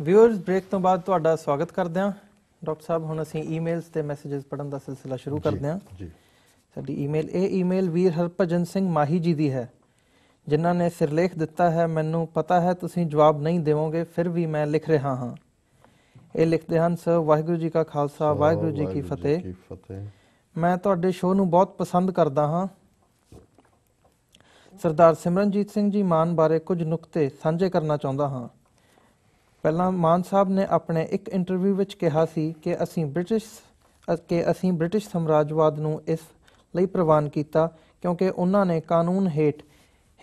viewers break ਤੋਂ ਬਾਅਦ ਤੁਹਾਡਾ ਸਵਾਗਤ ਕਰਦੇ ਹਾਂ ਡਾਕਟਰ ਸਾਹਿਬ ਹੁਣ ਅਸੀਂ ਈਮੇਲਸ ਤੇ ਮੈਸੇजेस ਪੜਨ ਦਾ سلسلہ ਸ਼ੁਰੂ ਕਰਦੇ ਹਾਂ ਜੀ ਸਾਡੀ ਈਮੇਲ ਇਹ ਈਮੇਲ ਵੀਰ ਹਰਪਜਨ ਸਿੰਘ ਮਾਹੀ ਜੀ ਦੀ ਹੈ ਜਿਨ੍ਹਾਂ ਨੇ ਸਿਰਲੇਖ ਦਿੱਤਾ ਹੈ ਮੈਨੂੰ ਪਤਾ ਹੈ ਤੁਸੀਂ ਜਵਾਬ ਨਹੀਂ ਦੇਵੋਗੇ ਫਿਰ ਵੀ ਮੈਂ ਲਿਖ ਰਿਹਾ ਹਾਂ ਇਹ ਲਿਖਦੇ ਹਨ ਸਰ ਵਾਹਿਗੁਰੂ ਜੀ ਕਾ ਖਾਲਸਾ ਵਾਹਿਗੁਰੂ ਜੀ ਕੀ ਫਤਿਹ ਮੈਂ ਤੁਹਾਡੇ ਸ਼ੋਅ ਨੂੰ ਬਹੁਤ ਪਸੰਦ ਕਰਦਾ ਹਾਂ ਸਰਦਾਰ ਸਿਮਰਨਜੀਤ ਸਿੰਘ ਜੀ ਮਾਨ ਬਾਰੇ ਕੁਝ ਨੁਕਤੇ ਸਾਂਝੇ ਕਰਨਾ ਚਾਹੁੰਦਾ ਹਾਂ ਪਹਿਲਾਂ ਮਾਨ ਸਾਹਿਬ ਨੇ ਆਪਣੇ ਇੱਕ ਇੰਟਰਵਿਊ ਵਿੱਚ ਕਿਹਾ ਸੀ ਕਿ ਅਸੀਂ ਬ੍ਰਿਟਿਸ਼ ਕਿ ਅਸੀਂ ਬ੍ਰਿਟਿਸ਼ ਸਮਰਾਜਵਾਦ ਨੂੰ ਇਸ ਲਈ ਪ੍ਰਵਾਨ ਕੀਤਾ ਕਿਉਂਕਿ ਉਹਨਾਂ ਨੇ ਕਾਨੂੰਨ ਹੇਠ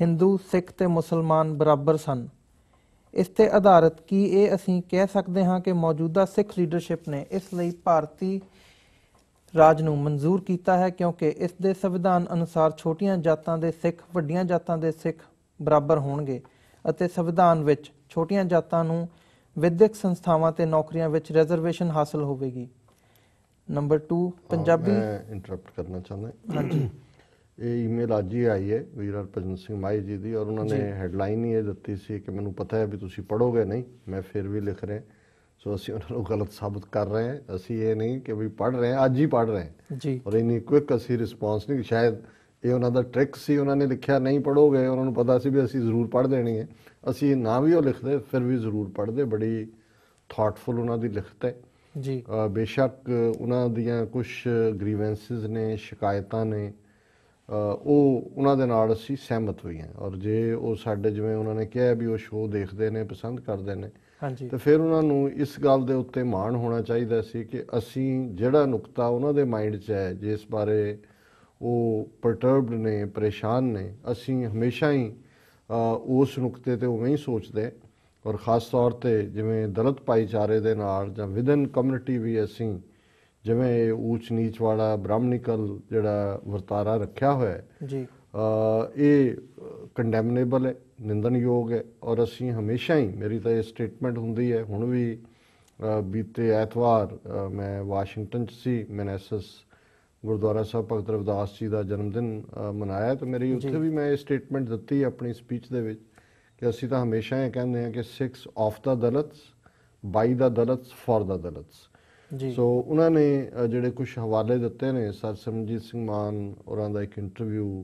Hindu ਸਿੱਖ ਤੇ ਮੁਸਲਮਾਨ ਬਰਾਬਰ ਸਨ ਇਸ ਤੇ ਆਧਾਰਿਤ ਕੀ ਇਹ ਅਸੀਂ ਕਹਿ ਸਕਦੇ ਹਾਂ ਕਿ ਮੌਜੂਦਾ ਸਿੱਖ ਲੀਡਰਸ਼ਿਪ ਨੇ ਇਸ ਲਈ ਭਾਰਤੀ ਰਾਜ ਨੂੰ ਮਨਜ਼ੂਰ ਕੀਤਾ ਹੈ ਕਿਉਂਕਿ ਇਸ ਦੇ ਸੰਵਿਧਾਨ ਅਨੁਸਾਰ ਛੋਟੀਆਂ ਜਾਤਾਂ ਦੇ ਸਿੱਖ ਵੱਡੀਆਂ ਜਾਤਾਂ ਦੇ ਸਿੱਖ ਬਰਾਬਰ ਹੋਣਗੇ ਅਤੇ ਸੰਵਿਧਾਨ ਵਿੱਚ ਛੋਟੀਆਂ ਜਾਤਾਂ ਨੂੰ ਵਿਦਿਅਕ ਸੰਸਥਾਵਾਂ ਤੇ ਨੌਕਰੀਆਂ ਵਿੱਚ ਰਿਜ਼ਰਵੇਸ਼ਨ ਹਾਸਲ ਹੋਵੇਗੀ ਨੰਬਰ 2 ਪੰਜਾਬੀ ਮੈਂ ਇੰਟਰਪਟ ਕਰਨਾ ਚਾਹੁੰਦਾ ਹਾਂਜੀ ਇਹ ਈਮੇਲ ਅੱਜ ਹੀ ਆਈ ਹੈ ਵੀਰ ਹਰਭਜਨ ਸਿੰਘ ਮਾਈ ਜੀ ਦੀ ਔਰ ਉਹਨਾਂ ਨੇ ਹੈਡਲਾਈਨ ਹੀ ਇਹ ਦਿੱਤੀ ਸੀ ਕਿ ਮੈਨੂੰ ਪਤਾ ਹੈ ਵੀ ਤੁਸੀਂ ਪੜੋਗੇ ਨਹੀਂ ਮੈਂ ਫਿਰ ਵੀ ਲਿਖ ਰਿਹਾ ਸੋ ਅਸੀਂ ਉਹਨਾਂ ਨੂੰ ਗਲਤ ਸਾਬਤ ਕਰ ਰਹੇ ਹਾਂ ਅਸੀਂ ਇਹ ਨਹੀਂ ਕਿ ਵੀ ਪੜ ਰਹੇ ਹਾਂ ਅੱਜ ਹੀ ਪੜ ਰਹੇ ਹਾਂ ਜੀ ਔਰ ਇਨੀ ਕੁਇਕ ਅਸੀਂ ਰਿਸਪੌਂਸ ਨਹੀਂ ਸ਼ਾਇਦ ਇਹ ਉਹਨਾਂ ਦਾ ਟ੍ਰਿਕ ਸੀ ਉਹਨਾਂ ਨੇ ਲਿਖਿਆ ਨਹੀਂ ਪੜੋਗੇ ਉਹਨਾਂ ਨੂੰ ਪਤਾ ਸੀ ਵੀ ਅਸੀਂ ਜ਼ਰੂਰ ਪੜ ਹੈ ਅਸੀਂ ਨਾ ਵੀ ਉਹ ਲਿਖਦੇ ਫਿਰ ਵੀ ਜ਼ਰੂਰ ਪੜਦੇ ਬੜੀ ਥਾਟਫੁਲ ਉਹਨਾਂ ਦੀ ਲਿਖਤ ਹੈ ਜੀ ਬੇਸ਼ੱਕ ਉਹਨਾਂ ਦੀਆਂ ਕੁਝ ਗ੍ਰੀਵੈਂਸਸ ਨੇ ਸ਼ਿਕਾਇਤਾਂ ਨੇ ਉਹ ਉਹਨਾਂ ਦੇ ਨਾਲ ਅਸੀਂ ਸਹਿਮਤ ਹੋਈਆਂ ਔਰ ਜੇ ਉਹ ਸਾਡੇ ਜਿਵੇਂ ਉਹਨਾਂ ਨੇ ਕਿਹਾ ਵੀ ਉਹ ਸ਼ੋਅ ਦੇਖਦੇ ਨੇ ਪਸੰਦ ਕਰਦੇ ਨੇ ਹਾਂਜੀ ਤੇ ਫਿਰ ਉਹਨਾਂ ਨੂੰ ਇਸ ਗੱਲ ਦੇ ਉੱਤੇ ਮਾਣ ਹੋਣਾ ਚਾਹੀਦਾ ਸੀ ਕਿ ਅਸੀਂ ਜਿਹੜਾ ਨੁਕਤਾ ਉਹਨਾਂ ਦੇ ਮਾਈਂਡ 'ਚ ਹੈ ਜਿਸ ਬਾਰੇ ਉਹ ਪਰਟਰਬਡ ਨੇ ਪਰੇਸ਼ਾਨ ਨੇ ਅਸੀਂ ਹਮੇਸ਼ਾ ਹੀ ਉਸ ਨੁਕਤੇ ਤੇ ਉਵੇਂ ਹੀ ਸੋਚਦੇ ਔਰ ਖਾਸ ਤੌਰ ਤੇ ਜਿਵੇਂ ਦਲਤ ਭਾਈਚਾਰੇ ਦੇ ਨਾਲ ਜਾਂ ਵਿਦਨ ਕਮਿਊਨਿਟੀ ਵੀ ਅਸੀਂ ਜਿਵੇਂ ਉੱਚ ਨੀਚ ਵਾਲਾ ਬ੍ਰਾਹਮਣਿਕਲ ਜਿਹੜਾ ਵਰਤਾਰਾ ਰੱਖਿਆ ਹੋਇਆ ਹੈ ਜੀ ਇਹ ਕੰਡੈਮਨੇਬਲ ਹੈ ਨਿੰਦਨਯੋਗ ਹੈ ਔਰ ਅਸੀਂ ਹਮੇਸ਼ਾ ਹੀ ਮੇਰੀ ਤਾਂ ਇਹ ਸਟੇਟਮੈਂਟ ਹੁੰਦੀ ਹੈ ਹੁਣ ਵੀ ਬੀਤੇ ਐਤਵਾਰ ਮੈਂ ਵਾਸ਼ਿੰਗਟਨ 'ਚ ਸੀ ਮੈਨੇਸਸ ਗੁਰਦੁਆਰਾ ਸਾਹਿਬ ਭਗਤ ਰਵਿਦਾਸ ਜੀ ਦਾ ਜਨਮ ਦਿਨ ਮਨਾਇਆ ਤੇ ਮੇਰੀ ਉੱਥੇ ਵੀ ਮੈਂ ਇਹ ਸਟੇਟਮੈਂਟ ਦਿੱਤੀ ਆਪਣੀ ਸਪੀਚ ਦੇ ਵਿੱਚ ਕਿ ਅਸੀਂ ਤਾਂ ਹਮੇਸ਼ਾ ਇਹ ਕਹਿੰਦੇ ਹਾਂ ਕਿ 6 of the ਦਲਤਸ by the ਦਲਤਸ for the ਦਲਤਸ ਜੀ ਸੋ ਉਹਨਾਂ ਨੇ ਜਿਹੜੇ ਕੁਝ ਹਵਾਲੇ ਦਿੱਤੇ ਨੇ ਸਰ ਸਮਜੀਤ ਸਿੰਘ ਮਾਨ ਉਹਨਾਂ ਦਾ ਇੱਕ ਇੰਟਰਵਿਊ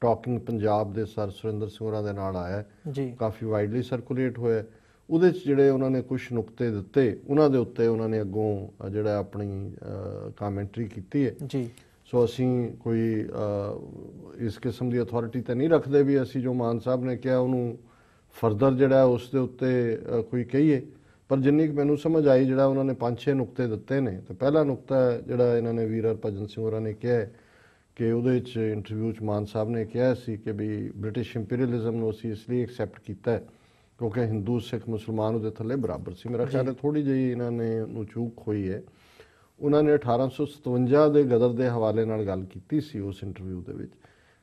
ਟਾਕਿੰਗ ਪੰਜਾਬ ਦੇ ਸਰ ਸੁਰਿੰਦਰ ਸਿੰਘ ਉਹਨਾਂ ਦੇ ਨਾਲ ਆਇਆ ਜੀ ਕਾਫੀ ਵਾਈਡਲੀ ਸਰਕੂਲੇਟ ਹੋਇਆ ਉਹਦੇ 'ਚ ਜਿਹੜੇ ਉਹਨਾਂ ਨੇ ਕੁਝ ਨੁਕਤੇ ਦਿੱਤੇ ਉਹਨਾਂ ਦੇ ਉੱਤੇ ਉਹਨਾਂ ਨੇ ਅੱਗੋਂ ਜਿਹੜਾ ਆਪਣੀ ਕਮੈਂਟਰੀ ਕੀਤੀ ਹੈ ਜੀ ਸੋ ਅਸੀਂ ਕੋਈ ਇਸ ਕਿਸਮ ਦੀ ਅਥਾਰਟੀ ਤਾਂ ਨਹੀਂ ਰੱਖਦੇ ਵੀ ਅਸੀਂ ਜੋ ਮਾਨ ਸਾਹਿਬ ਨੇ ਕਿਹਾ ਉਹਨੂੰ ਫਰਦਰ ਜਿਹੜਾ ਉਸ ਦੇ ਉੱਤੇ ਕੋਈ ਕਹੀਏ ਪਰ ਜਿੰਨੀ ਕਿ ਮੈਨੂੰ ਸਮਝ ਆਈ ਜਿਹੜਾ ਉਹਨਾਂ ਨੇ ਪੰਜ ਛੇ ਨੁਕਤੇ ਦਿੱਤੇ ਨੇ ਤੇ ਪਹਿਲਾ ਨੁਕਤਾ ਜਿਹੜਾ ਇਹਨਾਂ ਨੇ ਵੀਰ ਹਰਭਜਨ ਸਿੰਘ ਹੋਰਾਂ ਨੇ ਕਿਹਾ ਕਿ ਉਹਦੇ ਵਿੱਚ ਇੰਟਰਵਿਊ ਚ ਮਾਨ ਸਾਹਿਬ ਨੇ ਕਿਹਾ ਸੀ ਕਿ ਵੀ ਬ੍ਰਿਟਿਸ਼ ਇੰਪੀਰੀਅਲਿਜ਼ਮ ਨੂੰ ਅਸੀਂ ਇਸ ਲਈ ਐਕਸੈਪਟ ਕੀਤਾ ਹੈ ਕਿਉਂਕਿ ਹਿੰਦੂ ਸਿੱਖ ਮੁਸਲਮਾਨ ਉਹਦੇ ਥੱਲੇ ਬਰਾਬਰ ਸੀ ਮੇਰਾ ਖਿਆਲ ਹੈ ਥੋੜੀ ਜਿਹੀ ਇਹਨਾਂ ਨੇ ਨੂੰ ਚੂਕ ਹੋਈ ਹੈ ਉਹਨਾਂ ਨੇ 1857 ਦੇ ਗਦਰ ਦੇ ਹਵਾਲੇ ਨਾਲ ਗੱਲ ਕੀਤੀ ਸੀ ਉਸ ਇੰਟਰਵਿਊ ਦੇ ਵਿੱਚ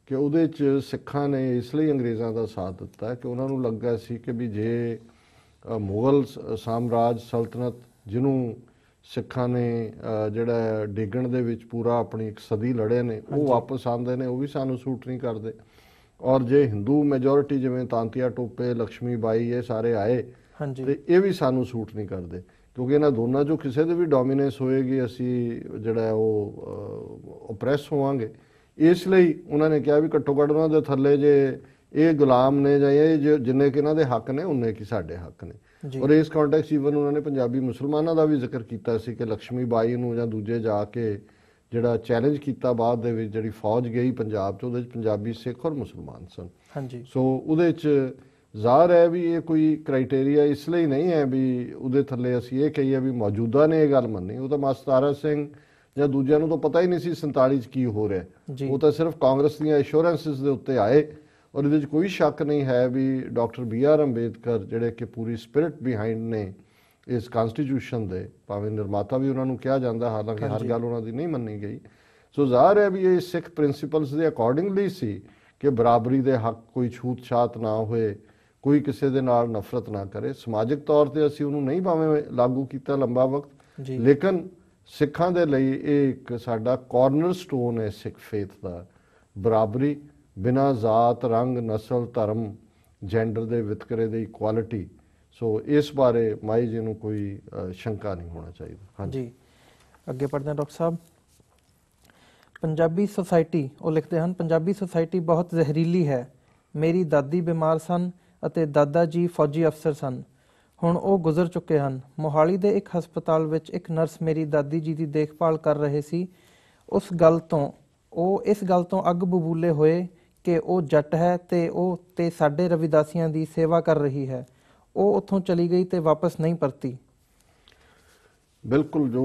ਕਿ ਉਹਦੇ 'ਚ ਸਿੱਖਾਂ ਨੇ ਇਸ ਲਈ ਅੰਗਰੇਜ਼ਾਂ ਦਾ ਸਾਥ ਦਿੱਤਾ ਕਿ ਉਹਨਾਂ ਨੂੰ ਲੱਗਾ ਸੀ ਕਿ ਵੀ ਜੇ ਮੁਗਲ ਸਾਮਰਾਜ ਸਲਤਨਤ ਜਿਹਨੂੰ ਸਿੱਖਾਂ ਨੇ ਜਿਹੜਾ ਡੇਗਣ ਦੇ ਵਿੱਚ ਪੂਰਾ ਆਪਣੀ ਇੱਕ ਸਦੀ ਲੜੇ ਨੇ ਉਹ ਵਾਪਸ ਆਉਂਦੇ ਨੇ ਉਹ ਵੀ ਸਾਨੂੰ ਸੂਟ ਨਹੀਂ ਕਰਦੇ ਔਰ ਜੇ ਹਿੰਦੂ ਮੈਜੋਰਿਟੀ ਜਿਵੇਂ ਤਾਂਤੀਆ ਟੋਪੇ ਲక్ష్ਮੀ ਬਾਈ ਇਹ ਸਾਰੇ ਆਏ ਹਾਂਜੀ ਤੇ ਇਹ ਵੀ ਸਾਨੂੰ ਸੂਟ ਨਹੀਂ ਕਰਦੇ ਕਿਉਂਕਿ ਇਹਨਾਂ ਦੋਨਾਂ ਚੋਂ ਕਿਸੇ ਦੇ ਵੀ ਡੋਮੀਨੈਂਸ ਹੋਏਗੀ ਅਸੀਂ ਜਿਹੜਾ ਉਹ ਓਪਰੈਸ ਹੋਵਾਂਗੇ ਇਸ ਲਈ ਉਹਨਾਂ ਨੇ ਕਿਹਾ ਵੀ ਘੱਟੋ ਘੱਟ ਉਹਨਾਂ ਦੇ ਥੱਲੇ ਜੇ ਇਹ ਗੁਲਾਮ ਨੇ ਜਾਂ ਇਹ ਜਿੰਨੇ ਕਿ ਇਹਨਾਂ ਦੇ ਹੱਕ ਨੇ ਉਨੇ ਕਿ ਸਾਡੇ ਹੱਕ ਨੇ ਔਰ ਇਸ ਕੰਟੈਕਸਟ ਇਵਨ ਉਹਨਾਂ ਨੇ ਪੰਜਾਬੀ ਮੁਸਲਮਾਨਾਂ ਦਾ ਵੀ ਜ਼ਿਕਰ ਕੀਤਾ ਸੀ ਕਿ ਲక్ష్ਮੀ ਬਾਈ ਨੂੰ ਜਾਂ ਦੂਜੇ ਜਾ ਕੇ ਜਿਹੜਾ ਚੈਲੰਜ ਕੀਤਾ ਬਾਅਦ ਦੇ ਵਿੱਚ ਜਿਹੜੀ ਫੌਜ ਗਈ ਪੰਜਾਬ 'ਚ ਉਹਦੇ ਵਿੱਚ ਪੰਜਾਬੀ ਸਿੱਖ ਔਰ ਮੁਸਲਮਾਨ ਸਨ ਹਾਂਜੀ ਸੋ ਉਹਦੇ 'ਚ ਜ਼ਾਹਰ ਹੈ ਵੀ ਇਹ ਕੋਈ ਕ੍ਰਾਈਟੇਰੀਆ ਇਸ ਲਈ ਨਹੀਂ ਹੈ ਵੀ ਉਹਦੇ ਥੱਲੇ ਅਸੀਂ ਇਹ ਕਹੀਏ ਵੀ ਮੌਜੂਦਾ ਨੇ ਇਹ ਗੱਲ ਮੰਨੀ ਉਹ ਤਾਂ ਮਸਤਾਰਾ ਸਿੰਘ ਜਾਂ ਦੂਜਿਆਂ ਨੂੰ ਤਾਂ ਪਤਾ ਹੀ ਨਹੀਂ ਸੀ 47 ਚ ਕੀ ਹੋ ਰਿਹਾ ਉਹ ਤਾਂ ਸਿਰਫ ਕਾਂਗਰਸ ਦੀਆਂ ਐਸ਼ੋਰੈਂਸਸ ਦੇ ਉੱਤੇ ਆਏ ਔਰ ਇਹਦੇ ਵਿੱਚ ਕੋਈ ਸ਼ੱਕ ਨਹੀਂ ਹੈ ਵੀ ਡਾਕਟਰ ਬੀ ਆਰ ਅੰਬੇਦਕਰ ਜਿਹੜੇ ਕਿ ਪੂਰੀ ਸਪਿਰਿਟ ਬਿਹਾਈਂਡ ਨੇ ਇਸ ਕਨਸਟੀਟਿਊਸ਼ਨ ਦੇ ਭਾਵੇਂ ਨਿਰਮਾਤਾ ਵੀ ਉਹਨਾਂ ਨੂੰ ਕਿਹਾ ਜਾਂਦਾ ਹਾਲਾਂਕਿ ਹਰ ਗੱਲ ਉਹਨਾਂ ਦੀ ਨਹੀਂ ਮੰਨੀ ਗਈ ਸੋ ਜ਼ਾਹਰ ਹੈ ਵੀ ਇਹ ਸਿੱਖ ਪ੍ਰਿੰਸੀਪਲਸ ਦੇ ਅਕੋਰਡਿੰਗਲੀ ਸੀ ਕਿ ਬਰਾਬਰੀ ਦੇ ਹੱਕ ਕੋਈ ਛੂਤ-ਛਾਤ ਨਾ ਹੋਏ ਕੋਈ ਕਿਸੇ ਦੇ ਨਾਲ ਨਫ਼ਰਤ ਨਾ ਕਰੇ ਸਮਾਜਿਕ ਤੌਰ ਤੇ ਅਸੀਂ ਉਹਨੂੰ ਨਹੀਂ ਭਾਵੇਂ ਲਾਗੂ ਕੀਤਾ ਲੰਬਾ ਵਕਤ ਲੇਕਿਨ ਸਿੱਖਾਂ ਦੇ ਲਈ ਇਹ ਇੱਕ ਸਾਡਾ ਕਾਰਨਰ ਸਟੋਨ ਹੈ ਸਿੱਖ ਫੇਥ ਦਾ ਬਰਾਬਰੀ ਬਿਨਾਂ ਜ਼ਾਤ ਰੰਗ ਨਸਲ ਧਰਮ ਜੈਂਡਰ ਦੇ ਵਿਤਕਰੇ ਦੇ ਇਕੁਐਲਿਟੀ ਸੋ ਇਸ ਬਾਰੇ ਮਾਈ ਜੀ ਨੂੰ ਕੋਈ ਸ਼ੰਕਾ ਨਹੀਂ ਹੋਣਾ ਚਾਹੀਦਾ ਹਾਂਜੀ ਅੱਗੇ ਪੜਦੇ ਹਾਂ ਡਾਕਟਰ ਸਾਹਿਬ ਪੰਜਾਬੀ ਸੁਸਾਇਟੀ ਉਹ ਲਿਖਦੇ ਹਨ ਪੰਜਾਬੀ ਸੁਸਾਇਟੀ ਬਹੁਤ ਜ਼ਹਿਰੀਲੀ ਹੈ ਮੇਰੀ ਦਾਦੀ ਬਿਮਾਰ ਸਨ ਅਤੇ ਦਾਦਾ ਜੀ ਫੌਜੀ ਅਫਸਰ ਸਨ ਹੁਣ ਉਹ ਗੁਜ਼ਰ ਚੁੱਕੇ ਹਨ ਮੋਹਾਲੀ ਦੇ ਇੱਕ ਹਸਪਤਾਲ ਵਿੱਚ ਇੱਕ ਨਰਸ ਮੇਰੀ ਦਾਦੀ ਜੀ ਦੀ ਦੇਖਭਾਲ ਕਰ ਰਹੀ ਸੀ ਉਸ ਗੱਲ ਤੋਂ ਉਹ ਇਸ ਗੱਲ ਤੋਂ ਅੱਗ ਬਬੂਲੇ ਹੋਏ ਕਿ ਉਹ ਜੱਟ ਹੈ ਤੇ ਉਹ ਤੇ ਸਾਡੇ ਰਵਿਦਾਸੀਆਂ ਦੀ ਸੇਵਾ ਕਰ ਰਹੀ ਹੈ ਉਹ ਉੱਥੋਂ ਚਲੀ ਗਈ ਤੇ ਵਾਪਸ ਨਹੀਂ ਪਰਤੀ ਬਿਲਕੁਲ ਜੋ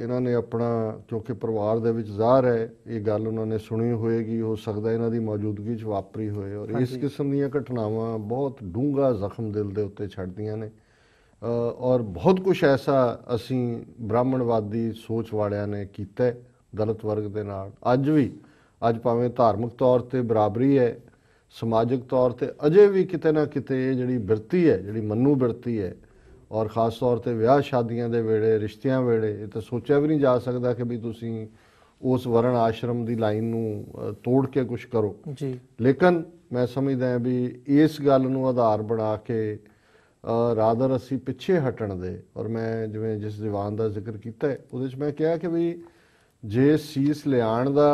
ਇਹਨਾਂ ਨੇ ਆਪਣਾ ਕਿਉਂਕਿ ਪਰਿਵਾਰ ਦੇ ਵਿੱਚ ਜ਼ਾਹਰ ਹੈ ਇਹ ਗੱਲ ਉਹਨਾਂ ਨੇ ਸੁਣੀ ਹੋਏਗੀ ਹੋ ਸਕਦਾ ਇਹਨਾਂ ਦੀ ਮੌਜੂਦਗੀ 'ਚ ਵਾਪਰੀ ਹੋਏ ਔਰ ਇਸ ਕਿਸਮ ਦੀਆਂ ਘਟਨਾਵਾਂ ਬਹੁਤ ਡੂੰਘਾ ਜ਼ਖਮ ਦਿਲ ਦੇ ਉੱਤੇ ਛੱਡਦੀਆਂ ਨੇ ਔਰ ਬਹੁਤ ਕੁਝ ਐਸਾ ਅਸੀਂ ਬ੍ਰਾਹਮਣਵਾਦੀ ਸੋਚ ਵਾਲਿਆਂ ਨੇ ਕੀਤਾ ਦਲਿਤ ਵਰਗ ਦੇ ਨਾਲ ਅੱਜ ਵੀ ਅੱਜ ਭਾਵੇਂ ਧਾਰਮਿਕ ਤੌਰ ਤੇ ਬਰਾਬਰੀ ਹੈ ਸਮਾਜਿਕ ਤੌਰ ਤੇ ਅਜੇ ਵੀ ਕਿਤੇ ਨਾ ਕਿਤੇ ਇਹ ਜਿਹੜੀ ਬਿਰਤੀ ਹੈ ਜਿਹੜੀ ਮੰਨੂ ਬਿਰਤੀ ਹੈ ਔਰ ਖਾਸ ਤੌਰ ਤੇ ਵਿਆਹ ਸ਼ਾਦੀਆਂ ਦੇ ਵੇਲੇ ਰਿਸ਼ਤਿਆਂ ਵੇਲੇ ਇਹ ਤਾਂ ਸੋਚਿਆ ਵੀ ਨਹੀਂ ਜਾ ਸਕਦਾ ਕਿ ਵੀ ਤੁਸੀਂ ਉਸ ਵਰਣ ਆਸ਼ਰਮ ਦੀ ਲਾਈਨ ਨੂੰ ਤੋੜ ਕੇ ਕੁਝ ਕਰੋ ਜੀ ਲੇਕਿਨ ਮੈਂ ਸਮਝਦਾ ਹਾਂ ਵੀ ਇਸ ਗੱਲ ਨੂੰ ਆਧਾਰ ਬਣਾ ਕੇ ਰਾਦਰ ਅਸੀਂ ਪਿੱਛੇ ਹਟਣ ਦੇ ਔਰ ਮੈਂ ਜਿਵੇਂ ਜਿਸ ਦੀਵਾਨ ਦਾ ਜ਼ਿਕਰ ਕੀਤਾ ਉਹਦੇ ਵਿੱਚ ਮੈਂ ਕਿਹਾ ਕਿ ਵੀ ਜੇ ਸੀਸ ਲਿਆਣ ਦਾ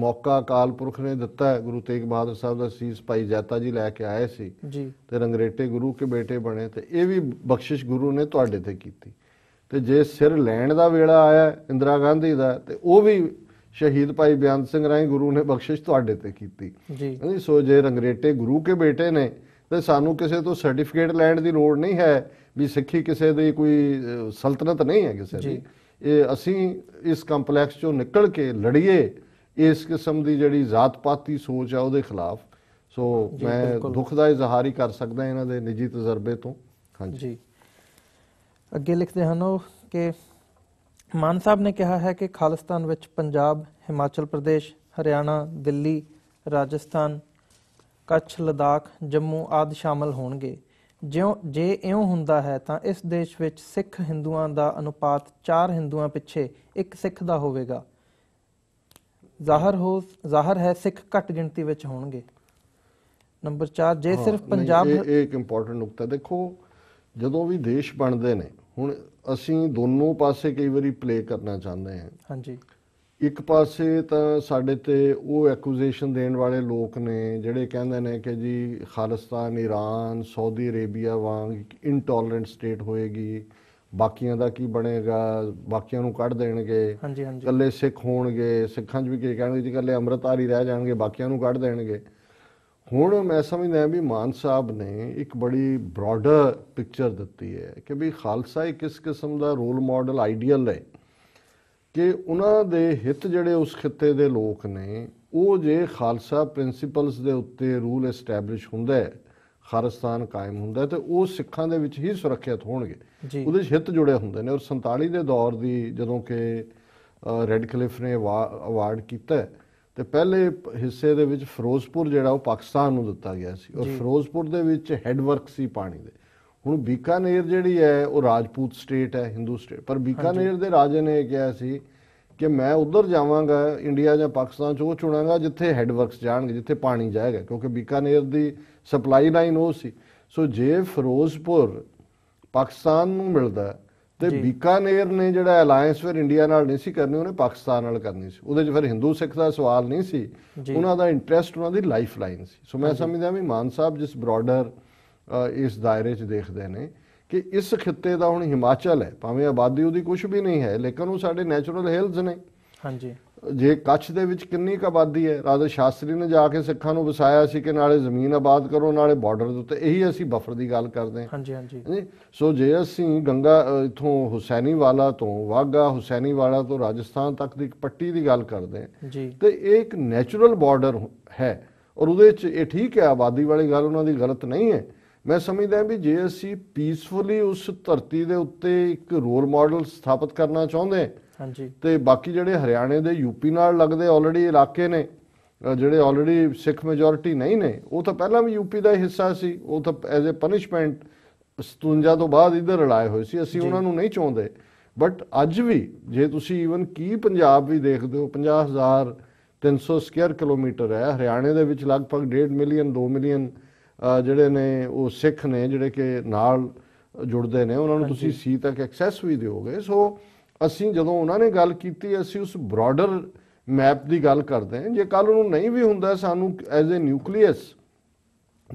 ਮੌਕਾ ਅਕਾਲ ਪੁਰਖ ਨੇ ਦਿੱਤਾ ਗੁਰੂ ਤੇਗ ਬਹਾਦਰ ਸਾਹਿਬ ਦਾ ਸੀਸ ਭਾਈ ਜੈਤਾ ਜੀ ਲੈ ਕੇ ਆਏ ਸੀ ਜੀ ਤੇ ਰੰਗਰੇਟੇ ਗੁਰੂ ਕੇ ਬੇਟੇ ਬਣੇ ਤੇ ਇਹ ਵੀ ਬਖਸ਼ਿਸ਼ ਗੁਰੂ ਨੇ ਤੁਹਾਡੇ ਤੇ ਕੀਤੀ ਤੇ ਜੇ ਸਿਰ ਲੈਣ ਦਾ ਵੇਲਾ ਆਇਆ ਇੰਦਰਾ ਗਾਂਧੀ ਦਾ ਤੇ ਉਹ ਵੀ ਸ਼ਹੀਦ ਭਾਈ ਬਿਆਨ ਸਿੰਘ ਰਾਏ ਗੁਰੂ ਨੇ ਬਖਸ਼ਿਸ਼ ਤੁਹਾਡੇ ਤੇ ਕੀਤੀ ਜੀ ਸੋ ਜੇ ਰੰਗਰੇਟੇ ਗੁਰੂ ਕੇ ਬੇਟੇ ਨੇ ਤੇ ਸਾਨੂੰ ਕਿਸੇ ਤੋਂ ਸਰਟੀਫਿਕੇਟ ਲੈਣ ਦੀ ਲੋੜ ਨਹੀਂ ਹੈ ਵੀ ਸਿੱਖੀ ਕਿਸੇ ਦੀ ਕੋਈ ਸਲਤਨਤ ਨਹੀਂ ਹੈ ਕਿਸੇ ਦੀ ਇਹ ਅਸੀਂ ਇਸ ਕੰਪਲੈਕਸ ਚੋਂ ਨਿਕਲ ਕੇ ਲੜੀਏ ਇਸ ਕਿਸਮ ਦੀ ਜਿਹੜੀ ਜਾਤ ਪਾਤੀ ਸੋਚ ਆ ਉਹਦੇ ਖਿਲਾਫ ਸੋ ਮੈਂ ਦੁੱਖ ਦਾ ਇਜ਼ਹਾਰ ਹੀ ਕਰ ਸਕਦਾ ਇਹਨਾਂ ਦੇ ਨਿੱਜੀ ਤਜਰਬੇ ਤੋਂ ਹਾਂਜੀ ਜੀ ਅੱਗੇ ਲਿਖਦੇ ਹਨ ਉਹ ਕਿ ਮਾਨ ਸਾਹਿਬ ਨੇ ਕਿਹਾ ਹੈ ਕਿ ਖਾਲਿਸਤਾਨ ਵਿੱਚ ਪੰਜਾਬ ਹਿਮਾਚਲ ਪ੍ਰਦੇਸ਼ ਹਰਿਆਣਾ ਦਿੱਲੀ ਰਾਜਸਥਾਨ ਕੱਛ ਲਦਾਖ ਜੰਮੂ ਆਦਿ ਸ਼ਾਮਲ ਹੋਣਗੇ ਜਿਉਂ ਜੇ ਇਉਂ ਹੁੰਦਾ ਹੈ ਤਾਂ ਇਸ ਦੇਸ਼ ਵਿੱਚ ਸਿੱਖ ਹਿੰਦੂਆਂ ਦਾ ਅਨੁਪਾਤ 4 ਹਿੰਦੂਆਂ ਪਿੱਛੇ ਇੱਕ ਸਿੱਖ ਦਾ ਹੋਵੇਗਾ ਜ਼ਾਹਰ ਹੋ ਜ਼ਾਹਰ ਹੈ ਸਿੱਖ ਘੱਟ ਗਿਣਤੀ ਵਿੱਚ ਹੋਣਗੇ ਨੰਬਰ 4 ਜੇ ਸਿਰਫ ਪੰਜਾਬ ਇਹ ਇੱਕ ਇੰਪੋਰਟੈਂਟ ਨੁਕਤਾ ਦੇਖੋ ਜਦੋਂ ਵੀ ਦੇਸ਼ ਬਣਦੇ ਨੇ ਹੁਣ ਅਸੀਂ ਦੋਨੋਂ ਪਾਸੇ ਕਈ ਵਾਰੀ ਪਲੇ ਕਰਨਾ ਚਾਹੁੰਦੇ ਹਾਂ ਹਾਂਜੀ ਇੱਕ ਪਾਸੇ ਤਾਂ ਸਾਡੇ ਤੇ ਉਹ ਐਕੂਜੇਸ਼ਨ ਦੇਣ ਵਾਲੇ ਲੋਕ ਨੇ ਜਿਹੜੇ ਕਹਿੰਦੇ ਨੇ ਕਿ ਜੀ ਖਾਲਿਸਤਾਨ ਈਰਾਨ ਸਾਊਦੀ ਅਰੇਬੀਆ ਵਾਂਗ ਇਨਟੋਲਰੈਂਟ ਸਟੇਟ ਹੋਏਗੀ ਬਾਕੀਆਂ ਦਾ ਕੀ ਬਣੇਗਾ ਬਾਕੀਆਂ ਨੂੰ ਕੱਢ ਦੇਣਗੇ ਹਾਂਜੀ ਹਾਂਜੀ ਇਕੱਲੇ ਸਿੱਖ ਹੋਣਗੇ ਸਿੱਖਾਂ 'ਚ ਵੀ ਕੀ ਕਹਿਣਗੇ ਜੀ ਇਕੱਲੇ ਅੰਮ੍ਰਿਤਧਾਰੀ ਰਹਿ ਜਾਣਗੇ ਬਾਕੀਆਂ ਨੂੰ ਕੱਢ ਦੇਣਗੇ ਹੁਣ ਮੈਂ ਸਮਝਦਾ ਵੀ ਮਾਨ ਸਾਹਿਬ ਨੇ ਇੱਕ ਬੜੀ ਬ੍ਰਾਡਰ ਪਿਕਚਰ ਦਿੱਤੀ ਹੈ ਕਿ ਵੀ ਖਾਲਸਾ ਇੱਕ ਕਿਸ ਕਿਸਮ ਦਾ ਰੋਲ ਮਾਡਲ ਆਈਡੀਅਲ ਹੈ ਕਿ ਉਹਨਾਂ ਦੇ ਹਿੱਤ ਜਿਹੜੇ ਉਸ ਖਿੱਤੇ ਦੇ ਲੋਕ ਨੇ ਉਹ ਜੇ ਖਾਲਸਾ ਪ੍ਰਿੰਸੀਪਲਸ ਦੇ ਉੱਤੇ ਰੂਲ ਐਸਟੈਬਲਿਸ਼ ਹੁੰਦਾ ਹੈ ਖਾਲਿਸਤਾਨ ਕਾਇਮ ਹੁੰਦਾ ਤੇ ਉਹ ਸਿੱਖਾਂ ਦੇ ਵਿੱਚ ਹੀ ਸੁਰੱਖਿਅਤ ਹੋਣਗੇ ਉਹਦੇ ਹਿੱਤ ਜੁੜੇ ਹੁੰਦੇ ਨੇ ਔਰ 47 ਦੇ ਦੌਰ ਦੀ ਜਦੋਂ ਕਿ ਰੈਡ ਕਲਿਫ ਨੇ ਅਵਾਰਡ ਕੀਤਾ ਤੇ ਪਹਿਲੇ ਹਿੱਸੇ ਦੇ ਵਿੱਚ ਫਿਰੋਜ਼ਪੁਰ ਜਿਹੜਾ ਉਹ ਪਾਕਿਸਤਾਨ ਨੂੰ ਦਿੱਤਾ ਗਿਆ ਸੀ ਔਰ ਫਿਰੋਜ਼ਪੁਰ ਦੇ ਵਿੱਚ ਹੈਡਵਰਕ ਸੀ ਪਾਣੀ ਦੇ ਹੁਣ ਬੀਕਾਨੇਰ ਜਿਹੜੀ ਹੈ ਉਹ ਰਾਜਪੂਤ ਸਟੇਟ ਹੈ ਹਿੰਦੂ ਸਟੇਟ ਪਰ ਬੀਕਾਨੇਰ ਦੇ ਰਾਜੇ ਨੇ ਕਿਹਾ ਸੀ ਕਿ ਮੈਂ ਉਧਰ ਜਾਵਾਂਗਾ ਇੰਡੀਆ ਜਾਂ ਪਾਕਿਸਤਾਨ ਚ ਉਹ ਚੁਣਾਂਗਾ ਜਿੱਥੇ ਹੈਡਵਰਕਸ ਜਾਣਗੇ ਜਿੱਥੇ ਪਾਣੀ ਜਾਏਗਾ ਕਿਉਂਕਿ ਬੀਕਾਨੇਰ ਦੀ ਸਪਲਾਈ ਲਾਈਨ ਉਹ ਸੀ ਸੋ ਜੇ ਫਿਰੋਜ਼ਪੁਰ ਪਾਕਿਸਤਾਨ ਨੂੰ ਮਿਲਦਾ ਤੇ ਬੀਕਾਨੇਰ ਨੇ ਜਿਹੜਾ ਅਲਾਈਅੰਸ ਫਿਰ ਇੰਡੀਆ ਨਾਲ ਨਹੀਂ ਸੀ ਕਰਨੀ ਉਹਨੇ ਪਾਕਿਸਤਾਨ ਨਾਲ ਕਰਨੀ ਸੀ ਉਹਦੇ 'ਚ ਫਿਰ ਹਿੰਦੂ ਸਿੱਖ ਦਾ ਸਵਾਲ ਨਹੀਂ ਸੀ ਉਹਨਾਂ ਦਾ ਇੰਟਰਸਟ ਉਹਨਾਂ ਦੀ ਲਾਈਫ ਲਾਈਨ ਸੀ ਸੋ ਮੈਂ ਸਮਝਦਾ ਵੀ ਮਾਨ ਸਾਹਿਬ ਜਿਸ ਬ੍ਰਾਡਰ ਇਸ ਦਾਇਰੇ 'ਚ ਦੇਖਦੇ ਨੇ ਕਿ ਇਸ ਖਿੱਤੇ ਦਾ ਹੁਣ ਹਿਮਾਚਲ ਹੈ ਭਾਵੇਂ ਆਬਾਦੀ ਉਹਦੀ ਕੁਝ ਵੀ ਨਹੀਂ ਹੈ ਲੇਕਿਨ ਉਹ ਸਾਡੇ ਨੈਚੁਰਲ ਹਿਲਸ ਨੇ ਹਾਂਜੀ ਜੇ ਕੱਛ ਦੇ ਵਿੱਚ ਕਿੰਨੀ ਕ ਆਬਾਦੀ ਹੈ ਰਾਜਾ ਸ਼ਾਸਤਰੀ ਨੇ ਜਾ ਕੇ ਸਿੱਖਾਂ ਨੂੰ ਵਸਾਇਆ ਸੀ ਕਿ ਨਾਲੇ ਜ਼ਮੀਨ ਆਬਾਦ ਕਰੋ ਨਾਲੇ ਬਾਰਡਰ ਦੇ ਉੱਤੇ ਇਹੀ ਅਸੀਂ ਬਫਰ ਦੀ ਗੱਲ ਕਰਦੇ ਹਾਂ ਹਾਂਜੀ ਹਾਂਜੀ ਸੋ ਜੇ ਅਸੀਂ ਗੰਗਾ ਇਥੋਂ ਹੁਸੈਨੀ ਵਾਲਾ ਤੋਂ ਵਾਗਾ ਹੁਸੈਨੀ ਵਾਲਾ ਤੋਂ ਰਾਜਸਥਾਨ ਤੱਕ ਦੀ ਇੱਕ ਪੱਟੀ ਦੀ ਗੱਲ ਕਰਦੇ ਹਾਂ ਜੀ ਤੇ ਇਹ ਇੱਕ ਨੈਚੁਰਲ ਬਾਰਡਰ ਹੈ ਔਰ ਉਹਦੇ ਵਿੱਚ ਇਹ ਠੀਕ ਹੈ ਆਬਾਦੀ ਵਾਲੀ ਗੱਲ ਉਹਨਾਂ ਦੀ ਗਲਤ ਨਹੀਂ ਹੈ ਮੈਂ ਸਮਝਦਾ ਵੀ ਜੇ ਅਸੀਂ ਪੀਸਫੁਲੀ ਉਸ ਧਰਤੀ ਦੇ ਉੱਤੇ ਇੱਕ ਰੋਲ ਮਾਡਲ ਸਥਾਪਿਤ ਕਰਨਾ ਚਾਹੁੰਦੇ ਹਾਂਜੀ ਤੇ ਬਾਕੀ ਜਿਹੜੇ ਹਰਿਆਣੇ ਦੇ ਯੂਪੀ ਨਾਲ ਲੱਗਦੇ ਆਲਰੇਡੀ ਇਲਾਕੇ ਨੇ ਜਿਹੜੇ ਆਲਰੇਡੀ ਸਿੱਖ ਮੈਜੋਰਿਟੀ ਨਹੀਂ ਨੇ ਉਹ ਤਾਂ ਪਹਿਲਾਂ ਵੀ ਯੂਪੀ ਦਾ ਹਿੱਸਾ ਸੀ ਉਹ ਤਾਂ ਐਜ਼ ਅ ਪਨਿਸ਼ਮੈਂਟ 57 ਤੋਂ ਬਾਅਦ ਇਧਰ ਲੜਾਏ ਹੋਏ ਸੀ ਅਸੀਂ ਉਹਨਾਂ ਨੂੰ ਨਹੀਂ ਚਾਹੁੰਦੇ ਬਟ ਅੱਜ ਵੀ ਜੇ ਤੁਸੀਂ ਈਵਨ ਕੀ ਪੰਜਾਬ ਵੀ ਦੇਖਦੇ ਹੋ 50000 300 ਸਕੁਅਰ ਕਿਲੋਮੀਟਰ ਹੈ ਹਰਿਆਣੇ ਦੇ ਵਿੱਚ ਲਗਭਗ 1.5 ਮਿਲੀਅਨ 2 ਮਿਲੀਅਨ ਜਿਹੜੇ ਨੇ ਉਹ ਸਿੱਖ ਨੇ ਜਿਹੜੇ ਕਿ ਨਾਲ ਜੁੜਦੇ ਨੇ ਉਹਨਾਂ ਨੂੰ ਤੁਸੀਂ ਸੀ ਤੱਕ ਐਕਸੈਸ ਵੀ ਦਿਓਗੇ ਸੋ ਅਸੀਂ ਜਦੋਂ ਉਹਨਾਂ ਨੇ ਗੱਲ ਕੀਤੀ ਅਸੀਂ ਉਸ ਬ੍ਰੌਡਰ ਮੈਪ ਦੀ ਗੱਲ ਕਰਦੇ ਹਾਂ ਜੇ ਕੱਲ ਨੂੰ ਨਹੀਂ ਵੀ ਹੁੰਦਾ ਸਾਨੂੰ ਐਜ਼ ਅ ਨਿਊਕਲੀਅਸ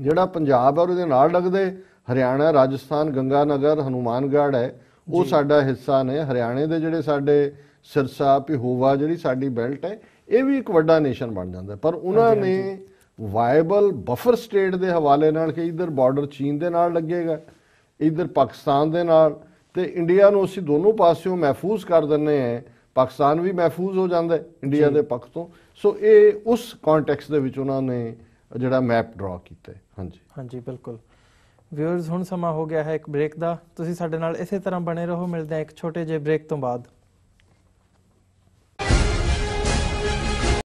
ਜਿਹੜਾ ਪੰਜਾਬ ਹੈ ਉਹਦੇ ਨਾਲ ਲੱਗਦੇ ਹਰਿਆਣਾ ਰਾਜਸਥਾਨ ਗੰਗਾਨਗਰ ਹਨੂਮਾਨਗੜ੍ਹ ਹੈ ਉਹ ਸਾਡਾ ਹਿੱਸਾ ਨੇ ਹਰਿਆਣੇ ਦੇ ਜਿਹੜੇ ਸਾਡੇ ਸਿਰਸਾ ਪਿਹੋਵਾ ਜਿਹੜੀ ਸਾਡੀ ਬੈਲਟ ਹੈ ਇਹ ਵੀ ਇੱਕ ਵੱਡਾ ਨੇਸ਼ਨ ਬਣ ਜਾਂਦਾ ਪਰ ਉਹਨਾਂ ਨੇ ਵਾਇਬਲ ਬਫਰ ਸਟੇਟ ਦੇ ਹਵਾਲੇ ਨਾਲ ਕਿ ਇਧਰ ਬਾਰਡਰ ਚੀਨ ਦੇ ਨਾਲ ਲੱਗੇਗਾ ਇਧਰ ਪਾਕਿਸਤਾਨ ਦੇ ਨਾਲ ਤੇ ਇੰਡੀਆ ਨੂੰ ਅਸੀਂ ਦੋਨੋਂ ਪਾਸਿਓਂ ਮਹਿਫੂਜ਼ ਕਰ ਦਿੰਨੇ ਆ ਪਾਕਿਸਤਾਨ ਵੀ ਮਹਿਫੂਜ਼ ਹੋ ਜਾਂਦਾ ਇੰਡੀਆ ਦੇ ਪੱਖ ਤੋਂ ਸੋ ਇਹ ਉਸ ਕੰਟੈਕਸਟ ਦੇ ਵਿੱਚ ਉਹਨਾਂ ਨੇ ਜਿਹੜਾ ਮੈਪ ਡਰਾ ਕੀਤਾ ਹਾਂਜੀ ਹਾਂਜੀ ਬਿਲਕੁਲ ਵਿਊਅਰਸ ਹੁਣ ਸਮਾਂ ਹੋ ਗਿਆ ਹੈ ਇੱਕ ਬ੍ਰੇਕ ਦਾ ਤੁਸੀਂ ਸਾਡੇ ਨਾਲ ਇਸੇ ਤਰ੍ਹਾਂ ਬਣੇ ਰਹੋ ਮਿਲਦੇ ਆ ਇੱਕ ਛੋਟੇ ਜਿਹੇ ਬ੍ਰੇਕ ਤੋਂ ਬਾਅਦ